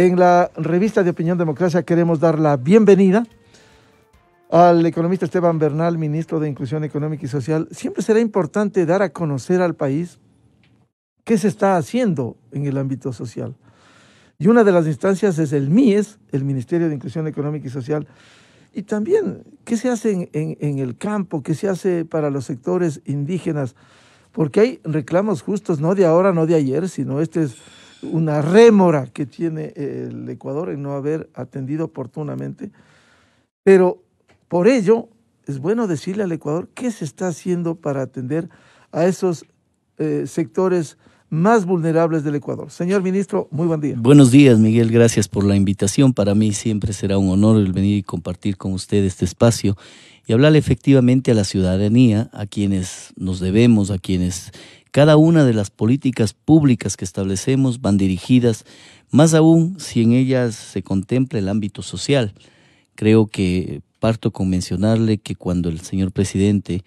En la revista de Opinión Democracia queremos dar la bienvenida al economista Esteban Bernal, ministro de Inclusión Económica y Social. Siempre será importante dar a conocer al país qué se está haciendo en el ámbito social. Y una de las instancias es el MIES, el Ministerio de Inclusión Económica y Social. Y también, ¿qué se hace en, el campo? ¿Qué se hace para los sectores indígenas? Porque hay reclamos justos, no de ahora, no de ayer, sino este es una rémora que tiene el Ecuador en no haber atendido oportunamente. Pero por ello es bueno decirle al Ecuador qué se está haciendo para atender a esos eh, sectores más vulnerables del Ecuador. Señor ministro, muy buen día. Buenos días, Miguel. Gracias por la invitación. Para mí siempre será un honor el venir y compartir con usted este espacio y hablar efectivamente a la ciudadanía, a quienes nos debemos, a quienes cada una de las políticas públicas que establecemos van dirigidas, más aún si en ellas se contempla el ámbito social. Creo que parto con mencionarle que cuando el señor presidente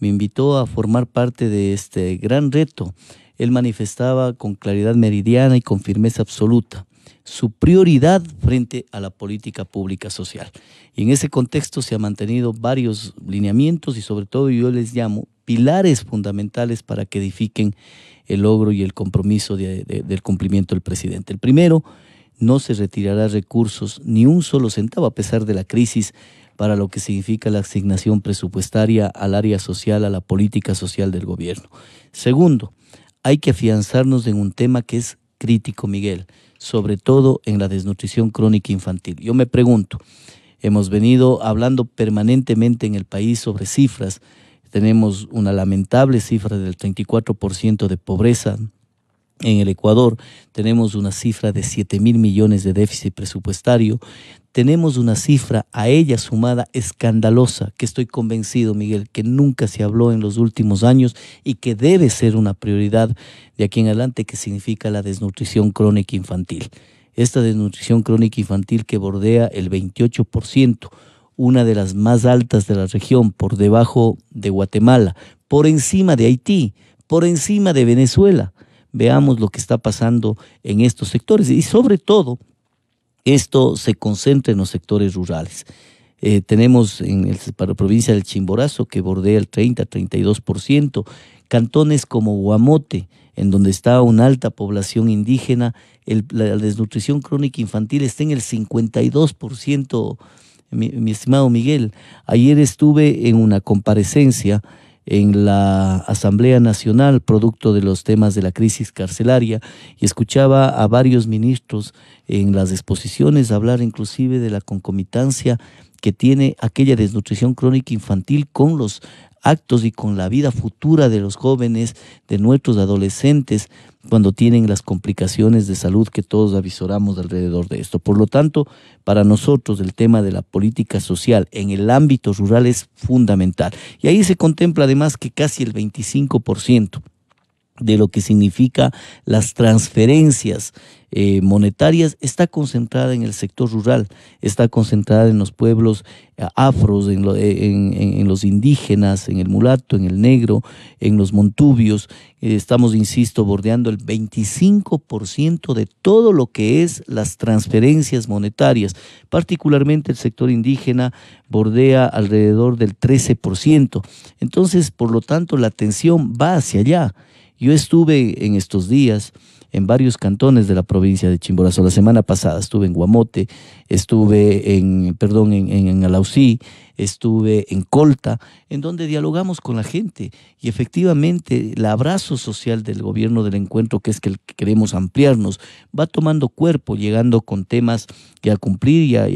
me invitó a formar parte de este gran reto, él manifestaba con claridad meridiana y con firmeza absoluta su prioridad frente a la política pública social. Y en ese contexto se han mantenido varios lineamientos y sobre todo yo les llamo pilares fundamentales para que edifiquen el logro y el compromiso del cumplimiento del presidente. El primero, no se retirará recursos ni un solo centavo a pesar de la crisis para lo que significa la asignación presupuestaria al área social, a la política social del gobierno. Segundo, hay que afianzarnos en un tema que es crítico, Miguel, sobre todo en la desnutrición crónica infantil. Yo me pregunto, hemos venido hablando permanentemente en el país sobre cifras, tenemos una lamentable cifra del 34% de pobreza en el Ecuador. Tenemos una cifra de 7 mil millones de déficit presupuestario. Tenemos una cifra a ella sumada escandalosa, que estoy convencido, Miguel, que nunca se habló en los últimos años y que debe ser una prioridad de aquí en adelante, que significa la desnutrición crónica infantil. Esta desnutrición crónica infantil que bordea el 28% una de las más altas de la región, por debajo de Guatemala, por encima de Haití, por encima de Venezuela. Veamos lo que está pasando en estos sectores y sobre todo esto se concentra en los sectores rurales. Eh, tenemos en para la provincia del Chimborazo que bordea el 30-32%, cantones como Guamote, en donde está una alta población indígena, la, la desnutrición crónica infantil está en el 52% mi, estimado Miguel, ayer estuve en una comparecencia en la Asamblea Nacional, producto de los temas de la crisis carcelaria, y escuchaba a varios ministros en las exposiciones hablar inclusive de la concomitancia que tiene aquella desnutrición crónica infantil con los actos y con la vida futura de los jóvenes, de nuestros adolescentes, cuando tienen las complicaciones de salud que todos avisoramos alrededor de esto. Por lo tanto, para nosotros el tema de la política social en el ámbito rural es fundamental. Y ahí se contempla además que casi el 25% de lo que significa las transferencias eh, monetarias está concentrada en el sector rural, está concentrada en los pueblos eh, afros, eh, en, los indígenas, en el mulato, en el negro, en los montubios. estamos, insisto, bordeando el 25% de todo lo que es las transferencias monetarias. Particularmente el sector indígena bordea alrededor del 13%. Entonces, por lo tanto, la atención va hacia allá. Yo estuve en estos días en varios cantones de la provincia de Chimborazo. La semana pasada estuve en Guamote, estuve en, perdón, en, Alausí, estuve en Colta, en donde dialogamos con la gente. Y efectivamente el abrazo social del gobierno del encuentro, que es que queremos ampliarnos, va tomando cuerpo, llegando con temas que a cumplir y a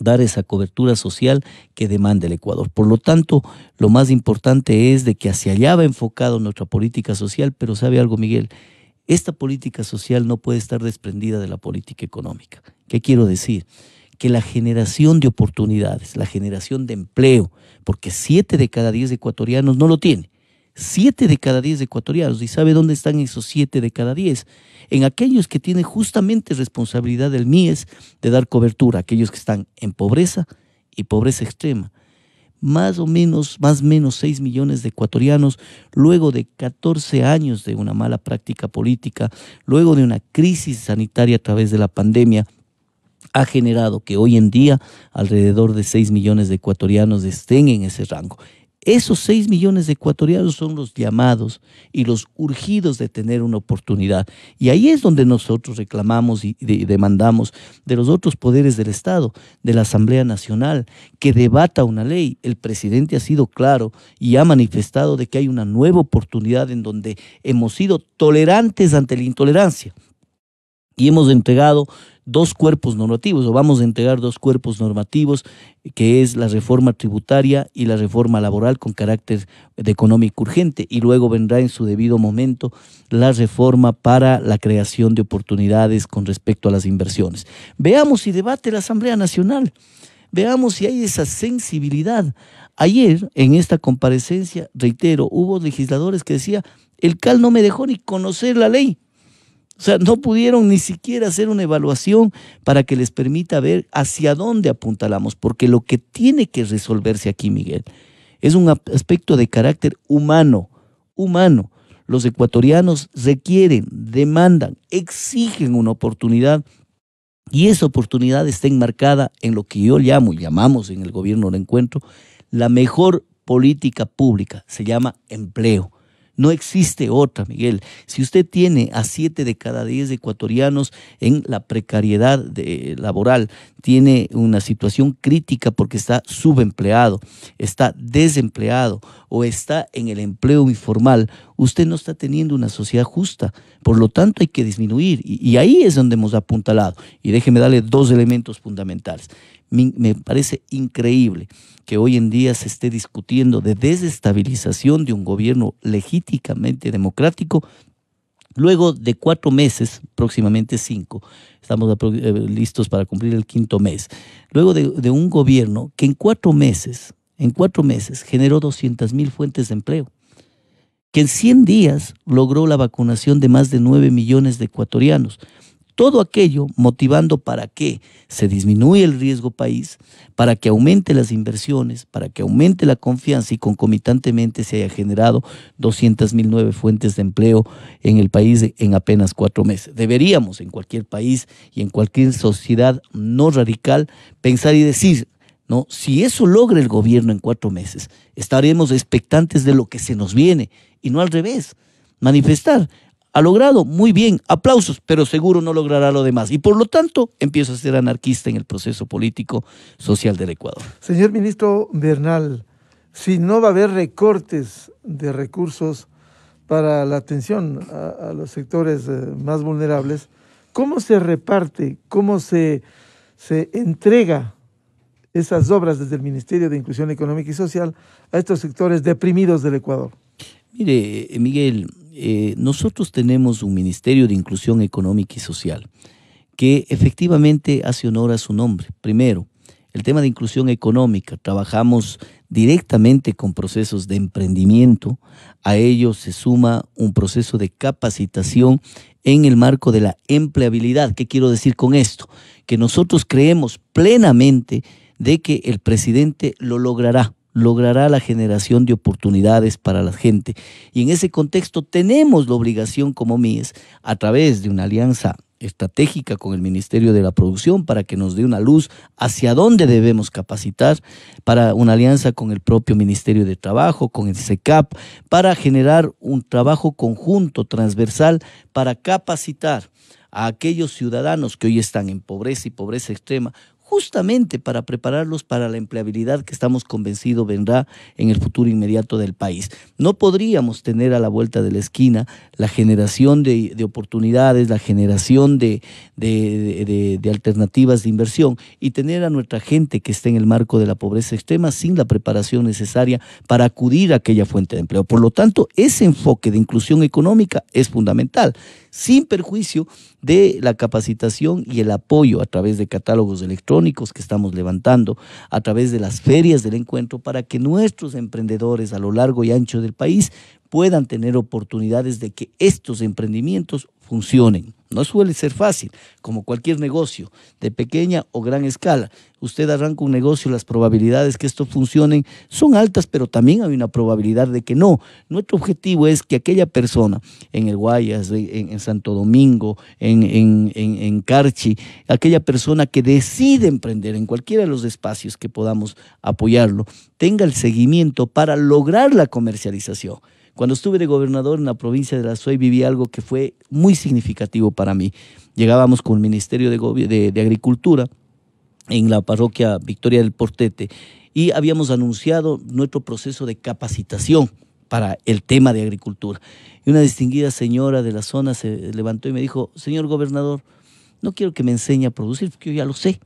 dar esa cobertura social que demanda el Ecuador. Por lo tanto, lo más importante es de que hacia allá va enfocado nuestra política social, pero sabe algo, Miguel, esta política social no puede estar desprendida de la política económica. ¿Qué quiero decir? Que la generación de oportunidades, la generación de empleo, porque siete de cada diez ecuatorianos no lo tienen, 7 de cada 10 ecuatorianos. ¿Y sabe dónde están esos 7 de cada 10? En aquellos que tienen justamente responsabilidad del MIES de dar cobertura, aquellos que están en pobreza y pobreza extrema. Más o menos, más o menos 6 millones de ecuatorianos, luego de 14 años de una mala práctica política, luego de una crisis sanitaria a través de la pandemia, ha generado que hoy en día alrededor de 6 millones de ecuatorianos estén en ese rango. Esos 6 millones de ecuatorianos son los llamados y los urgidos de tener una oportunidad. Y ahí es donde nosotros reclamamos y demandamos de los otros poderes del Estado, de la Asamblea Nacional, que debata una ley. El presidente ha sido claro y ha manifestado de que hay una nueva oportunidad en donde hemos sido tolerantes ante la intolerancia y hemos entregado dos cuerpos normativos, o vamos a entregar dos cuerpos normativos, que es la reforma tributaria y la reforma laboral con carácter de económico urgente, y luego vendrá en su debido momento la reforma para la creación de oportunidades con respecto a las inversiones. Veamos si debate la Asamblea Nacional, veamos si hay esa sensibilidad. Ayer, en esta comparecencia, reitero, hubo legisladores que decía, el CAL no me dejó ni conocer la ley o sea, no pudieron ni siquiera hacer una evaluación para que les permita ver hacia dónde apuntalamos, porque lo que tiene que resolverse aquí, Miguel, es un aspecto de carácter humano, humano. Los ecuatorianos requieren, demandan, exigen una oportunidad y esa oportunidad está enmarcada en lo que yo llamo y llamamos en el gobierno de encuentro la mejor política pública, se llama empleo. No existe otra, Miguel. Si usted tiene a 7 de cada 10 ecuatorianos en la precariedad eh, laboral, tiene una situación crítica porque está subempleado, está desempleado o está en el empleo informal, usted no está teniendo una sociedad justa. Por lo tanto, hay que disminuir. Y, y ahí es donde hemos apuntalado. Y déjeme darle dos elementos fundamentales. Me parece increíble que hoy en día se esté discutiendo de desestabilización de un gobierno legítimamente democrático Luego de cuatro meses, próximamente cinco, estamos eh, listos para cumplir el quinto mes, luego de, un gobierno que en cuatro meses, en cuatro meses generó 200 mil fuentes de empleo, que en 100 días logró la vacunación de más de 9 millones de ecuatorianos, todo aquello motivando para que se disminuya el riesgo país, para que aumente las inversiones, para que aumente la confianza y concomitantemente se haya generado nueve fuentes de empleo en el país en apenas cuatro meses. Deberíamos en cualquier país y en cualquier sociedad no radical pensar y decir, ¿no? Si eso logra el gobierno en cuatro meses, estaremos expectantes de lo que se nos viene y no al revés. Manifestar ha logrado, muy bien, aplausos, pero seguro no logrará lo demás. Y por lo tanto, empieza a ser anarquista en el proceso político social del Ecuador. Señor ministro Bernal, si no va a haber recortes de recursos para la atención a, los sectores eh, más vulnerables, ¿cómo se reparte, cómo se, se entrega esas obras desde el Ministerio de Inclusión Económica y Social a estos sectores deprimidos del Ecuador? Mire, eh, Miguel, eh, nosotros tenemos un Ministerio de Inclusión Económica y Social que efectivamente hace honor a su nombre. Primero, el tema de inclusión económica, trabajamos directamente con procesos de emprendimiento, a ello se suma un proceso de capacitación en el marco de la empleabilidad. ¿Qué quiero decir con esto? Que nosotros creemos plenamente de que el presidente lo logrará logrará la generación de oportunidades para la gente. Y en ese contexto tenemos la obligación como MIES, a través de una alianza estratégica con el Ministerio de la Producción para que nos dé una luz hacia dónde debemos capacitar, para una alianza con el propio Ministerio de Trabajo, con el SECAP, para generar un trabajo conjunto, transversal, para capacitar a aquellos ciudadanos que hoy están en pobreza y pobreza extrema, justamente para prepararlos para la empleabilidad que estamos convencidos vendrá en el futuro inmediato del país. No podríamos tener a la vuelta de la esquina la generación de, oportunidades, la generación de, de, alternativas de inversión y tener a nuestra gente que esté en el marco de la pobreza extrema sin la preparación necesaria para acudir a aquella fuente de empleo. Por lo tanto, ese enfoque de inclusión económica es fundamental, sin perjuicio de la capacitación y el apoyo a través de catálogos electrónicos que estamos levantando, a través de las ferias del encuentro, para que nuestros emprendedores a lo largo y ancho del país puedan tener oportunidades de que estos emprendimientos funcionen. No suele ser fácil, como cualquier negocio, de pequeña o gran escala. Usted arranca un negocio, las probabilidades que esto funcione son altas, pero también hay una probabilidad de que no. Nuestro objetivo es que aquella persona en el Guayas, en, Santo Domingo, en, en, Carchi, aquella persona que decide emprender en cualquiera de los espacios que podamos apoyarlo, tenga el seguimiento para lograr la comercialización. Cuando estuve de gobernador en la provincia de La Soy viví algo que fue muy significativo para mí. Llegábamos con el Ministerio de, de Agricultura en la parroquia Victoria del Portete y habíamos anunciado nuestro proceso de capacitación para el tema de agricultura. Y una distinguida señora de la zona se levantó y me dijo, señor gobernador, no quiero que me enseñe a producir, porque yo ya lo sé,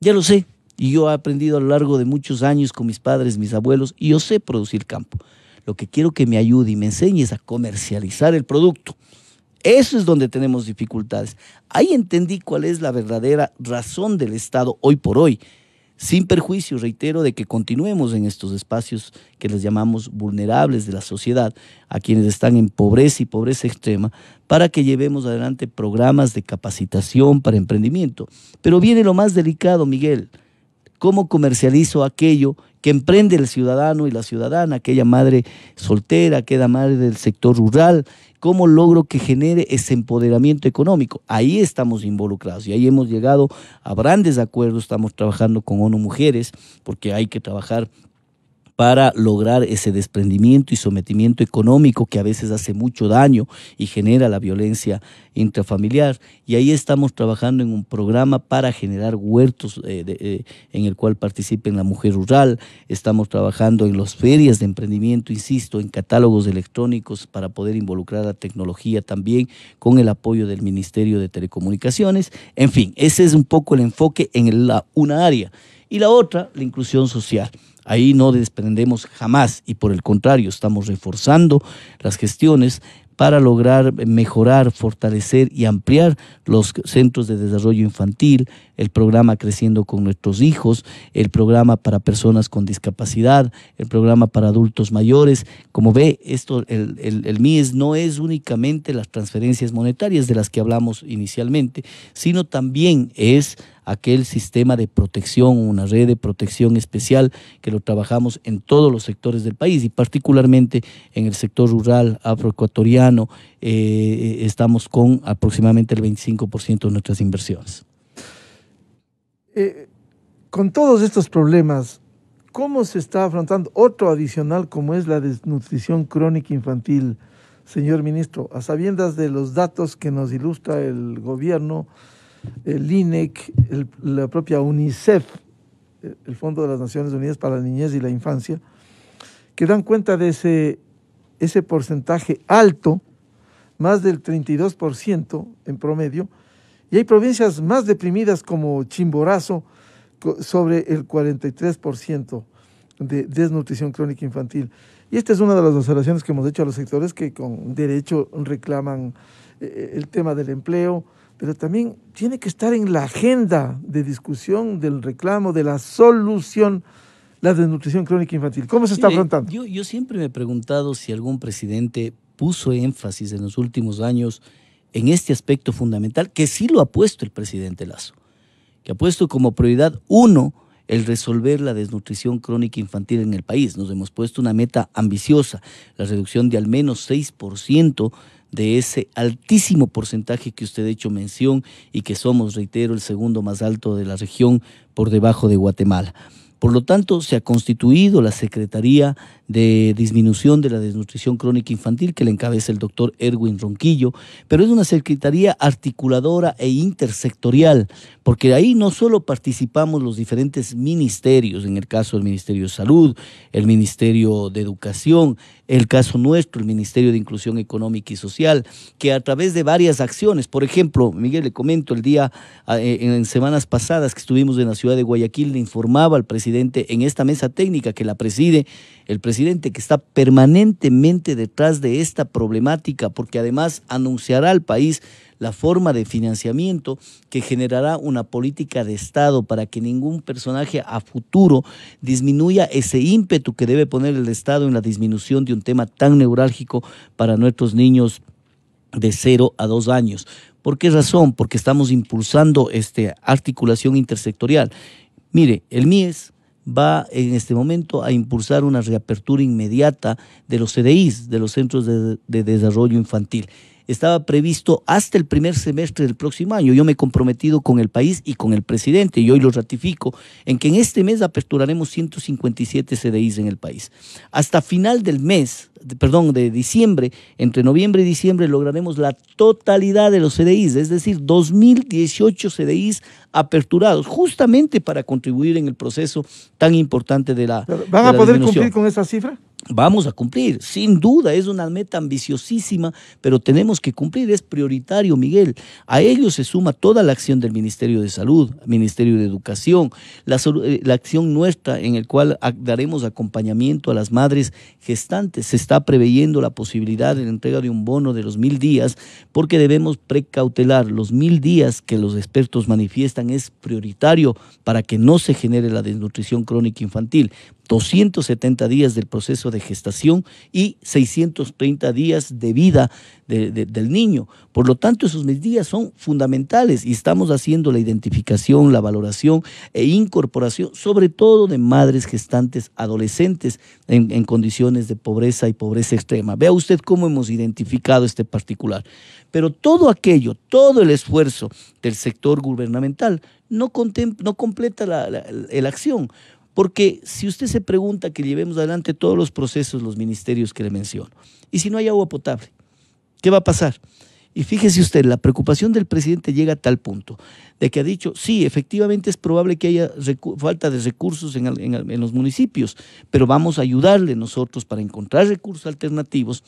ya lo sé. Y yo he aprendido a lo largo de muchos años con mis padres, mis abuelos, y yo sé producir campo. Lo que quiero que me ayude y me enseñe es a comercializar el producto. Eso es donde tenemos dificultades. Ahí entendí cuál es la verdadera razón del Estado hoy por hoy, sin perjuicio, reitero, de que continuemos en estos espacios que les llamamos vulnerables de la sociedad, a quienes están en pobreza y pobreza extrema, para que llevemos adelante programas de capacitación para emprendimiento. Pero viene lo más delicado, Miguel cómo comercializo aquello que emprende el ciudadano y la ciudadana, aquella madre soltera, aquella madre del sector rural, cómo logro que genere ese empoderamiento económico. Ahí estamos involucrados y ahí hemos llegado a grandes acuerdos, estamos trabajando con ONU Mujeres, porque hay que trabajar para lograr ese desprendimiento y sometimiento económico que a veces hace mucho daño y genera la violencia intrafamiliar. Y ahí estamos trabajando en un programa para generar huertos eh, eh, en el cual participen la mujer rural. Estamos trabajando en las ferias de emprendimiento, insisto, en catálogos electrónicos para poder involucrar la tecnología también con el apoyo del Ministerio de Telecomunicaciones. En fin, ese es un poco el enfoque en la, una área. Y la otra, la inclusión social. Ahí no desprendemos jamás y por el contrario estamos reforzando las gestiones para lograr mejorar, fortalecer y ampliar los centros de desarrollo infantil, el programa Creciendo con nuestros hijos, el programa para personas con discapacidad, el programa para adultos mayores. Como ve, esto, el, el, MIES no es únicamente las transferencias monetarias de las que hablamos inicialmente, sino también es aquel sistema de protección, una red de protección especial que lo trabajamos en todos los sectores del país y particularmente en el sector rural afroecuatoriano eh, eh, estamos con aproximadamente el 25% de nuestras inversiones. Eh, con todos estos problemas, ¿cómo se está afrontando otro adicional como es la desnutrición crónica infantil, señor ministro? A sabiendas de los datos que nos ilustra el gobierno, el INEC, la propia UNICEF, eh, el Fondo de las Naciones Unidas para la Niñez y la Infancia, que dan cuenta de ese, ese porcentaje alto, más del 32% en promedio, y hay provincias más deprimidas como Chimborazo, sobre el 43% de desnutrición crónica infantil. Y esta es una de las observaciones que hemos hecho a los sectores que con derecho reclaman eh, eh, el tema del empleo, pero también tiene que estar en la agenda de discusión, del reclamo, de la solución la desnutrición crónica infantil. ¿Cómo se está afrontando? Yo, yo siempre me he preguntado si algún presidente puso énfasis en los últimos años en este aspecto fundamental que sí lo ha puesto el presidente Lazo, que ha puesto como prioridad uno el resolver la desnutrición crónica infantil en el país. Nos hemos puesto una meta ambiciosa, la reducción de al menos 6% de ese altísimo porcentaje que usted ha hecho mención y que somos, reitero, el segundo más alto de la región por debajo de Guatemala. Por lo tanto, se ha constituido la Secretaría de Disminución de la Desnutrición Crónica Infantil, que le encabeza el doctor Erwin Ronquillo, pero es una secretaría articuladora e intersectorial, porque ahí no solo participamos los diferentes ministerios, en el caso del Ministerio de Salud, el Ministerio de Educación, el caso nuestro, el Ministerio de Inclusión Económica y Social, que a través de varias acciones, por ejemplo, Miguel, le comento, el día ah, eh, en semanas pasadas que estuvimos en la ciudad de Guayaquil, le informaba al presidente en esta mesa técnica que la preside el presidente que está permanentemente detrás de esta problemática, porque además anunciará al país la forma de financiamiento que generará una política de Estado para que ningún personaje a futuro disminuya ese ímpetu que debe poner el Estado en la disminución de un tema tan neurálgico para nuestros niños de 0 a 2 años. ¿Por qué razón? Porque estamos impulsando esta articulación intersectorial. Mire, el MIES va en este momento a impulsar una reapertura inmediata de los CDIs, de los Centros de Desarrollo Infantil estaba previsto hasta el primer semestre del próximo año. Yo me he comprometido con el país y con el presidente, y hoy lo ratifico, en que en este mes aperturaremos 157 CDIs en el país. Hasta final del mes, perdón, de diciembre, entre noviembre y diciembre, lograremos la totalidad de los CDIs, es decir, 2018 CDIs aperturados, justamente para contribuir en el proceso tan importante de la. ¿Van a poder cumplir con esa cifra? Vamos a cumplir, sin duda, es una meta ambiciosísima, pero tenemos que cumplir, es prioritario, Miguel. A ello se suma toda la acción del Ministerio de Salud, Ministerio de Educación, la, eh, acción nuestra en el cual daremos acompañamiento a las madres gestantes. Se está preveyendo la posibilidad de la entrega de un bono de los mil días, porque debemos precautelar los mil días que los expertos manifiestan es prioritario para que no se genere la desnutrición crónica infantil. 270 días del proceso de gestación y 630 días de vida del niño. Por lo tanto, esos días son fundamentales y estamos haciendo la identificación, la valoración e incorporación, sobre todo de madres gestantes adolescentes en, condiciones de pobreza y pobreza extrema. Vea usted cómo hemos identificado este particular. Pero todo aquello, todo el esfuerzo del sector gubernamental no, no completa la acción. Porque si usted se pregunta que llevemos adelante todos los procesos, los ministerios que le menciono, y si no hay agua potable, ¿qué va a pasar? Y fíjese usted, la preocupación del presidente llega a tal punto de que ha dicho, sí, efectivamente es probable que haya falta de recursos en, los municipios, pero vamos a ayudarle nosotros para encontrar recursos alternativos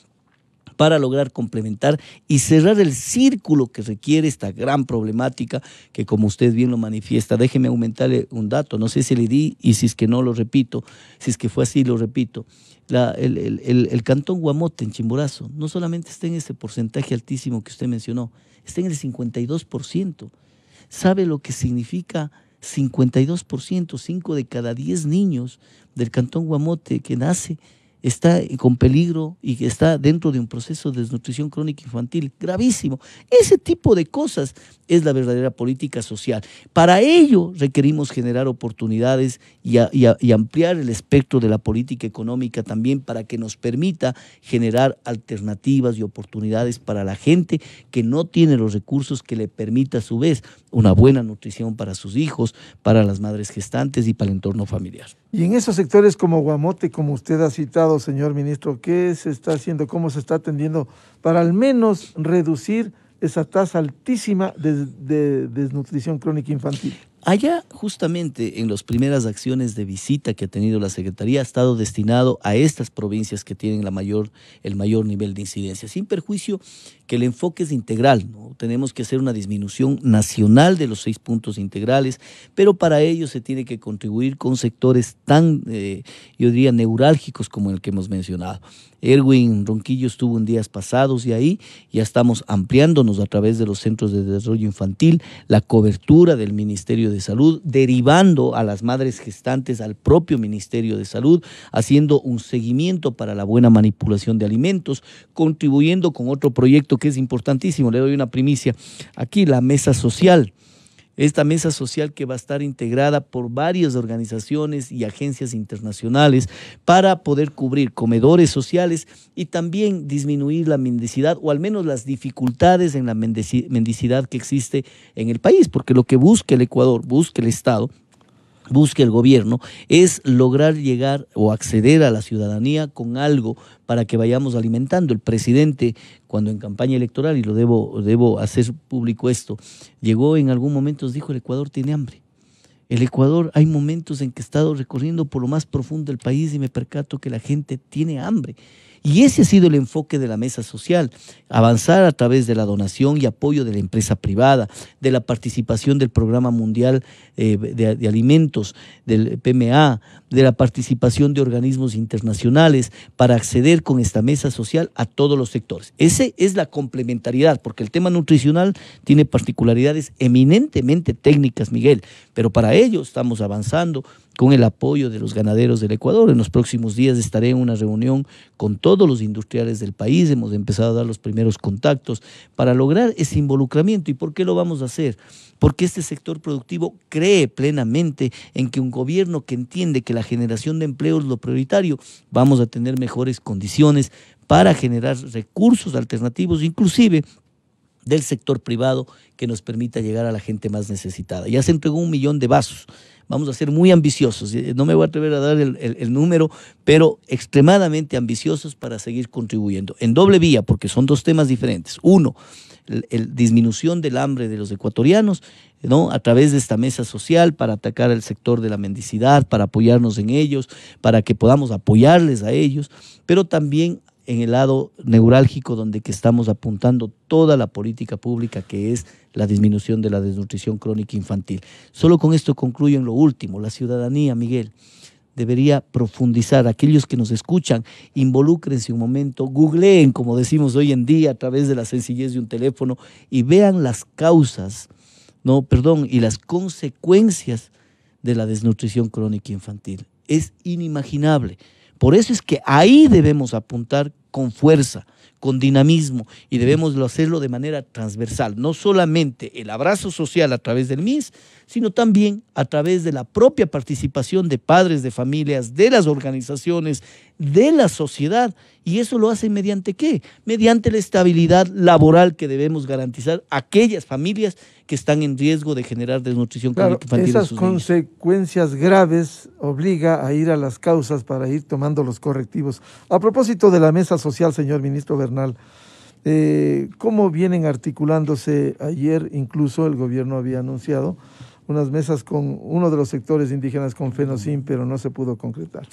para lograr complementar y cerrar el círculo que requiere esta gran problemática que como usted bien lo manifiesta, déjeme aumentarle un dato, no sé si le di y si es que no lo repito, si es que fue así lo repito. el, cantón Guamote en Chimborazo no solamente está en ese porcentaje altísimo que usted mencionó, está en el 52%. ¿Sabe lo que significa 52%? 5 de cada 10 niños del cantón Guamote que nace está con peligro y que está dentro de un proceso de desnutrición crónica infantil gravísimo. Ese tipo de cosas es la verdadera política social. Para ello requerimos generar oportunidades y, y ampliar el espectro de la política económica también para que nos permita generar alternativas y oportunidades para la gente que no tiene los recursos que le permita a su vez una buena nutrición para sus hijos, para las madres gestantes y para el entorno familiar. Y en esos sectores como Guamote, como usted ha citado, señor ministro, ¿qué se está haciendo? ¿Cómo se está atendiendo para al menos reducir esa tasa altísima de, desnutrición crónica infantil? Allá, justamente en las primeras acciones de visita que ha tenido la Secretaría, ha estado destinado a estas provincias que tienen la mayor, el mayor nivel de incidencia, sin perjuicio que el enfoque es integral. Tenemos que hacer una disminución nacional de los seis puntos integrales, pero para ello se tiene que contribuir con sectores tan, eh, yo diría, neurálgicos como el que hemos mencionado. Erwin Ronquillo estuvo en días pasados y ahí ya estamos ampliándonos a través de los centros de desarrollo infantil, la cobertura del Ministerio de de Salud, derivando a las madres gestantes al propio Ministerio de Salud, haciendo un seguimiento para la buena manipulación de alimentos, contribuyendo con otro proyecto que es importantísimo. Le doy una primicia. Aquí la mesa social esta mesa social que va a estar integrada por varias organizaciones y agencias internacionales para poder cubrir comedores sociales y también disminuir la mendicidad o al menos las dificultades en la mendicidad que existe en el país, porque lo que busca el Ecuador, busca el Estado, busque el gobierno es lograr llegar o acceder a la ciudadanía con algo para que vayamos alimentando. El presidente, cuando en campaña electoral, y lo debo, debo hacer público esto, llegó en algún momento, dijo, el Ecuador tiene hambre. El Ecuador, hay momentos en que he estado recorriendo por lo más profundo del país y me percato que la gente tiene hambre. Y ese ha sido el enfoque de la mesa social, avanzar a través de la donación y apoyo de la empresa privada, de la participación del Programa Mundial eh, de, alimentos, del PMA, de la participación de organismos internacionales para acceder con esta mesa social a todos los sectores. Esa es la complementariedad, porque el tema nutricional tiene particularidades eminentemente técnicas, Miguel, pero para ello estamos avanzando con el apoyo de los ganaderos del Ecuador. En los próximos días estaré en una reunión con todos los industriales del país. Hemos empezado a dar los primeros contactos para lograr ese involucramiento. ¿Y por qué lo vamos a hacer? Porque este sector productivo crece cree plenamente en que un gobierno que entiende que la generación de empleo es lo prioritario, vamos a tener mejores condiciones para generar recursos alternativos, inclusive del sector privado que nos permita llegar a la gente más necesitada. Ya se entregó un millón de vasos. Vamos a ser muy ambiciosos. Eh, no me voy a atrever a dar el, el, número, pero extremadamente ambiciosos para seguir contribuyendo. En doble vía, porque son dos temas diferentes. Uno, la disminución del hambre de los ecuatorianos, ¿no? A través de esta mesa social para atacar el sector de la mendicidad, para apoyarnos en ellos, para que podamos apoyarles a ellos, pero también en el lado neurálgico donde que estamos apuntando toda la política pública que es la disminución de la desnutrición crónica infantil. Solo con esto concluyo en lo último, la ciudadanía, Miguel debería profundizar. Aquellos que nos escuchan, involúcrense un momento, googleen, como decimos hoy en día, a través de la sencillez de un teléfono y vean las causas, no, perdón, y las consecuencias de la desnutrición crónica infantil. Es inimaginable. Por eso es que ahí debemos apuntar con fuerza, con dinamismo y debemos hacerlo de manera transversal, no solamente el abrazo social a través del MIS, sino también a través de la propia participación de padres de familias, de las organizaciones, de la sociedad. ¿Y eso lo hace mediante qué? Mediante la estabilidad laboral que debemos garantizar a aquellas familias que están en riesgo de generar desnutrición claro, Esas consecuencias graves obliga a ir a las causas para ir tomando los correctivos. A propósito de la mesa social, señor ministro eh, ¿Cómo vienen articulándose? Ayer incluso el gobierno había anunciado unas mesas con uno de los sectores indígenas con FENOCIN, pero no se pudo concretar.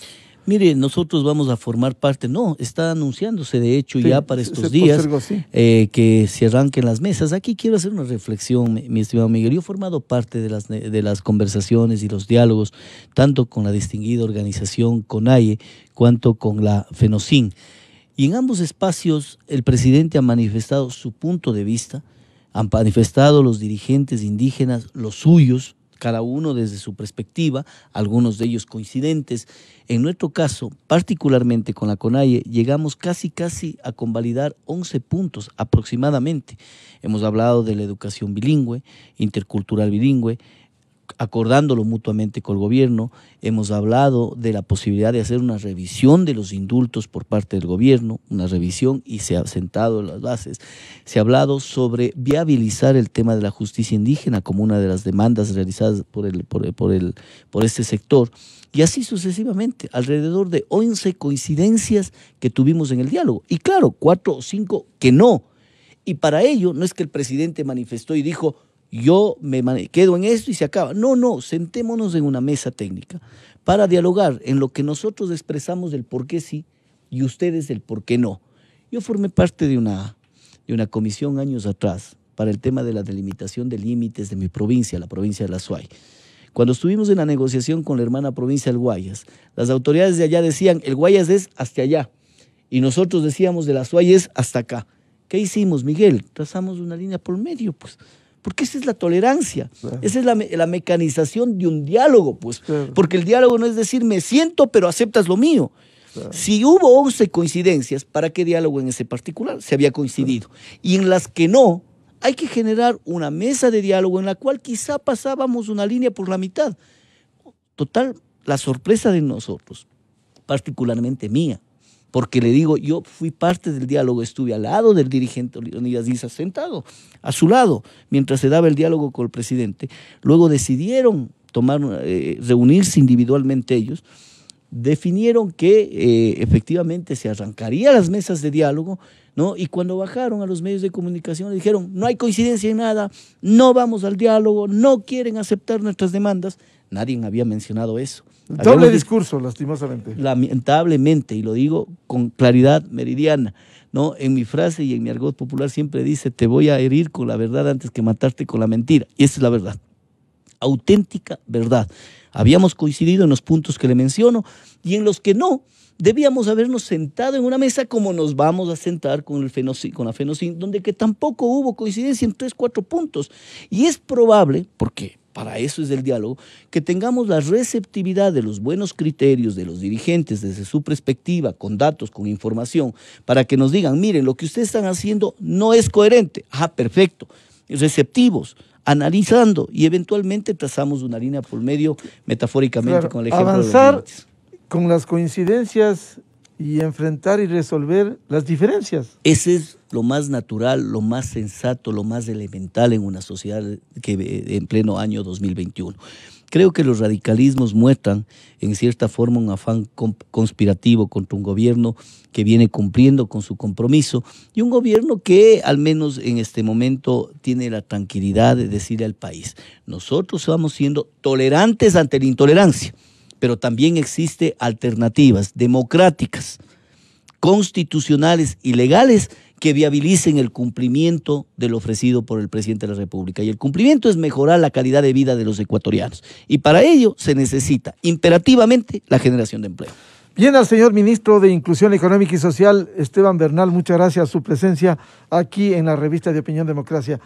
Mire, nosotros vamos a formar parte, no, está anunciándose de hecho ya para estos días eh, que se arranquen las mesas. Aquí quiero hacer una reflexión, mi estimado Miguel. Yo he formado parte de las, de las conversaciones y los diálogos, tanto con la distinguida organización CONAIE, cuanto con la FENOCIN. Y en ambos espacios el presidente ha manifestado su punto de vista, han manifestado los dirigentes indígenas los suyos, cada uno desde su perspectiva, algunos de ellos coincidentes. En nuestro caso, particularmente con la CONAIE, llegamos casi casi a convalidar 11 puntos aproximadamente. Hemos hablado de la educación bilingüe, intercultural bilingüe, acordándolo mutuamente con el gobierno. Hemos hablado de la posibilidad de hacer una revisión de los indultos por parte del gobierno, una revisión y se ha sentado en las bases. Se ha hablado sobre viabilizar el tema de la justicia indígena como una de las demandas realizadas por, por, el, por, este sector. Y así sucesivamente, alrededor de 11 coincidencias que tuvimos en el diálogo. Y claro, cuatro o cinco que no. Y para ello no es que el presidente manifestó y dijo, yo me quedo en esto y se acaba. No, no, sentémonos en una mesa técnica para dialogar en lo que nosotros expresamos del por qué sí y ustedes del por qué no. Yo formé parte de una, de una comisión años atrás para el tema de la delimitación de límites de mi provincia, la provincia de La Suay. Cuando estuvimos en la negociación con la hermana provincia del Guayas, las autoridades de allá decían, el Guayas es hasta allá, y nosotros decíamos de La Suay es hasta acá. ¿Qué hicimos, Miguel? Trazamos una línea por medio, pues. Porque esa es la tolerancia, esa es la, mecanización de un diálogo, pues. Porque el diálogo no es decir me siento, pero aceptas lo mío. Si hubo 11 coincidencias, ¿para qué diálogo en ese particular? Se había coincidido. Y en las que no, hay que generar una mesa de diálogo en la cual quizá pasábamos una línea por la mitad. Total, la sorpresa de nosotros, particularmente mía, porque le digo, yo fui parte del diálogo, estuve al lado del dirigente Leonidas Díaz, sentado a su lado, mientras se daba el diálogo con el presidente. Luego decidieron tomar, eh, reunirse individualmente ellos, definieron que eh, efectivamente se arrancaría las mesas de diálogo, ¿no? Y cuando bajaron a los medios de comunicación le dijeron, no hay coincidencia en nada, no vamos al diálogo, no quieren aceptar nuestras demandas. Nadie había mencionado eso. Doble discurso, lastimosamente. Lamentablemente, y lo digo con claridad meridiana. ¿no? En mi frase y en mi argot popular siempre dice, te voy a herir con la verdad antes que matarte con la mentira. Y esa es la verdad. Auténtica verdad. Habíamos coincidido en los puntos que le menciono y en los que no, debíamos habernos sentado en una mesa como nos vamos a sentar con, el con la fenocin, donde que tampoco hubo coincidencia en tres, cuatro puntos. Y es probable, porque para eso es el diálogo, que tengamos la receptividad de los buenos criterios de los dirigentes desde su perspectiva, con datos, con información, para que nos digan, miren, lo que ustedes están haciendo no es coherente. Ah, perfecto. Receptivos, analizando y eventualmente trazamos una línea por medio metafóricamente con el ejemplo avanzar de los con las coincidencias y enfrentar y resolver las diferencias. Ese es lo más natural, lo más sensato, lo más elemental en una sociedad que eh, en pleno año 2021. Creo que los radicalismos muestran en cierta forma un afán conspirativo contra un gobierno que viene cumpliendo con su compromiso y un gobierno que al menos en este momento tiene la tranquilidad de decirle al país, nosotros vamos siendo tolerantes ante la intolerancia pero también existe alternativas democráticas, constitucionales y legales que viabilicen el cumplimiento de lo ofrecido por el presidente de la República. Y el cumplimiento es mejorar la calidad de vida de los ecuatorianos. Y para ello se necesita imperativamente la generación de empleo. Bien, al señor ministro de Inclusión Económica y Social, Esteban Bernal, muchas gracias por su presencia aquí en la revista de Opinión Democracia.